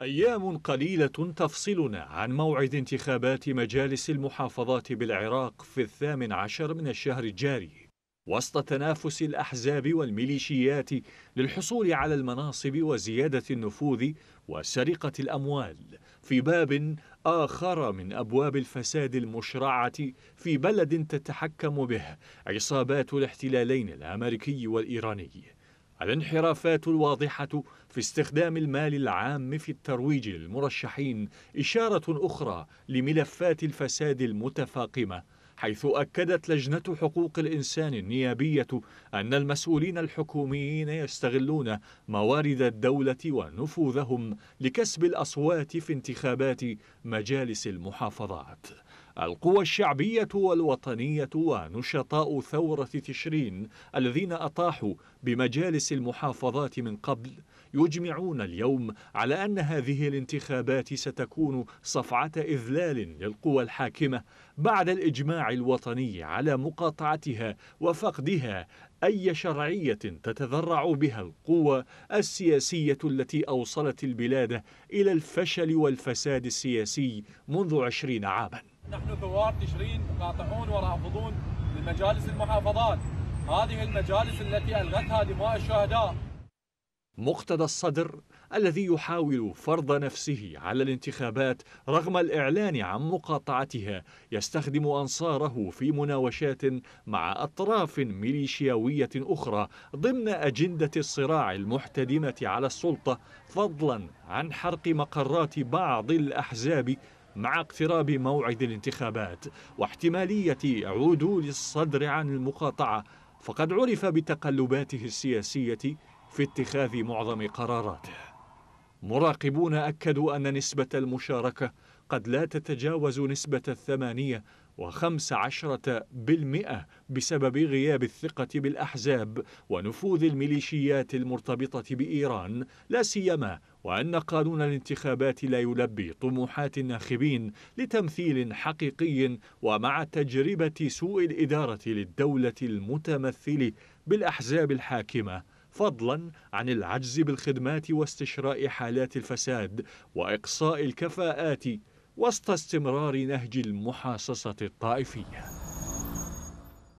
أيام قليلة تفصلنا عن موعد انتخابات مجالس المحافظات بالعراق في الثامن عشر من الشهر الجاري وسط تنافس الأحزاب والميليشيات للحصول على المناصب وزيادة النفوذ وسرقة الأموال في باب آخر من أبواب الفساد المشرعة في بلد تتحكم به عصابات الاحتلالين الأمريكي والإيراني الانحرافات الواضحة في استخدام المال العام في الترويج للمرشحين إشارة أخرى لملفات الفساد المتفاقمة حيث أكدت لجنة حقوق الإنسان النيابية أن المسؤولين الحكوميين يستغلون موارد الدولة ونفوذهم لكسب الأصوات في انتخابات مجالس المحافظات القوى الشعبية والوطنية ونشطاء ثورة تشرين الذين أطاحوا بمجالس المحافظات من قبل يجمعون اليوم على أن هذه الانتخابات ستكون صفعة إذلال للقوى الحاكمة بعد الإجماع الوطني على مقاطعتها وفقدها أي شرعية تتذرع بها القوى السياسية التي أوصلت البلاد إلى الفشل والفساد السياسي منذ عشرين عاماً نحن ثوار تشرين قاطعون ورافضون لمجالس المحافظات هذه المجالس التي ألغتها دماء الشهداء مقتدى الصدر الذي يحاول فرض نفسه على الانتخابات رغم الإعلان عن مقاطعتها يستخدم أنصاره في مناوشات مع أطراف ميليشياوية أخرى ضمن أجندة الصراع المحتدمة على السلطة فضلا عن حرق مقرات بعض الأحزاب مع اقتراب موعد الانتخابات واحتمالية عدول الصدر عن المقاطعة فقد عرف بتقلباته السياسية في اتخاذ معظم قراراته مراقبون أكدوا أن نسبة المشاركة قد لا تتجاوز نسبة الثمانية وخمس عشرة بالمئة بسبب غياب الثقة بالأحزاب ونفوذ الميليشيات المرتبطة بإيران لا سيما وأن قانون الانتخابات لا يلبي طموحات الناخبين لتمثيل حقيقي ومع تجربة سوء الإدارة للدولة المتمثل بالأحزاب الحاكمة فضلا عن العجز بالخدمات واستشراء حالات الفساد وإقصاء الكفاءات وسط استمرار نهج المحاصصة الطائفية